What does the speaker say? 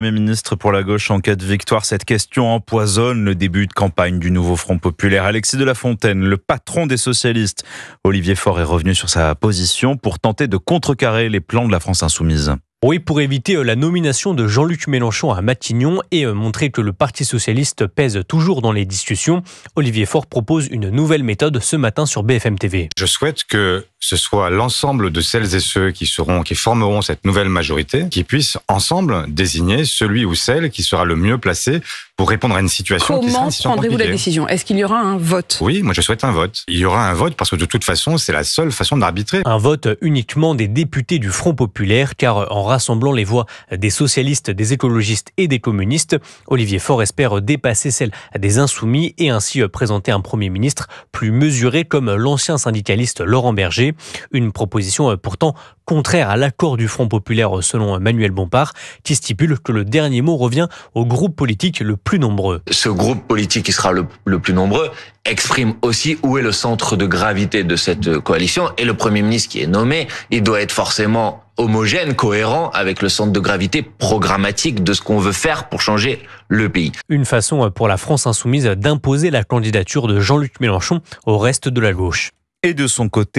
Premier ministre pour la gauche en cas de victoire, cette question empoisonne le début de campagne du nouveau Front populaire. Alexis de la Fontaine, le patron des socialistes, Olivier Faure est revenu sur sa position pour tenter de contrecarrer les plans de la France insoumise. Oui, pour éviter euh, la nomination de Jean-Luc Mélenchon à Matignon et euh, montrer que le Parti socialiste pèse toujours dans les discussions, Olivier Faure propose une nouvelle méthode ce matin sur BFM TV. Je souhaite que ce soit l'ensemble de celles et ceux qui seront, qui formeront cette nouvelle majorité, qui puissent ensemble désigner celui ou celle qui sera le mieux placé pour répondre à une situation Comment prendrez-vous la décision Est-ce qu'il y aura un vote Oui, moi je souhaite un vote. Il y aura un vote parce que de toute façon, c'est la seule façon d'arbitrer. Un vote uniquement des députés du Front populaire, car euh, en rassemblant les voix des socialistes, des écologistes et des communistes, Olivier Faure espère dépasser celle des insoumis et ainsi euh, présenter un Premier ministre plus mesuré comme l'ancien syndicaliste Laurent Berger. Une proposition euh, pourtant contraire à l'accord du Front populaire euh, selon euh, Manuel Bompard, qui stipule que le dernier mot revient au groupe politique le plus nombreux. Ce groupe politique qui sera le plus nombreux exprime aussi où est le centre de gravité de cette coalition. Et le Premier ministre qui est nommé, il doit être forcément homogène, cohérent avec le centre de gravité programmatique de ce qu'on veut faire pour changer le pays. Une façon pour la France insoumise d'imposer la candidature de Jean-Luc Mélenchon au reste de la gauche. Et de son côté,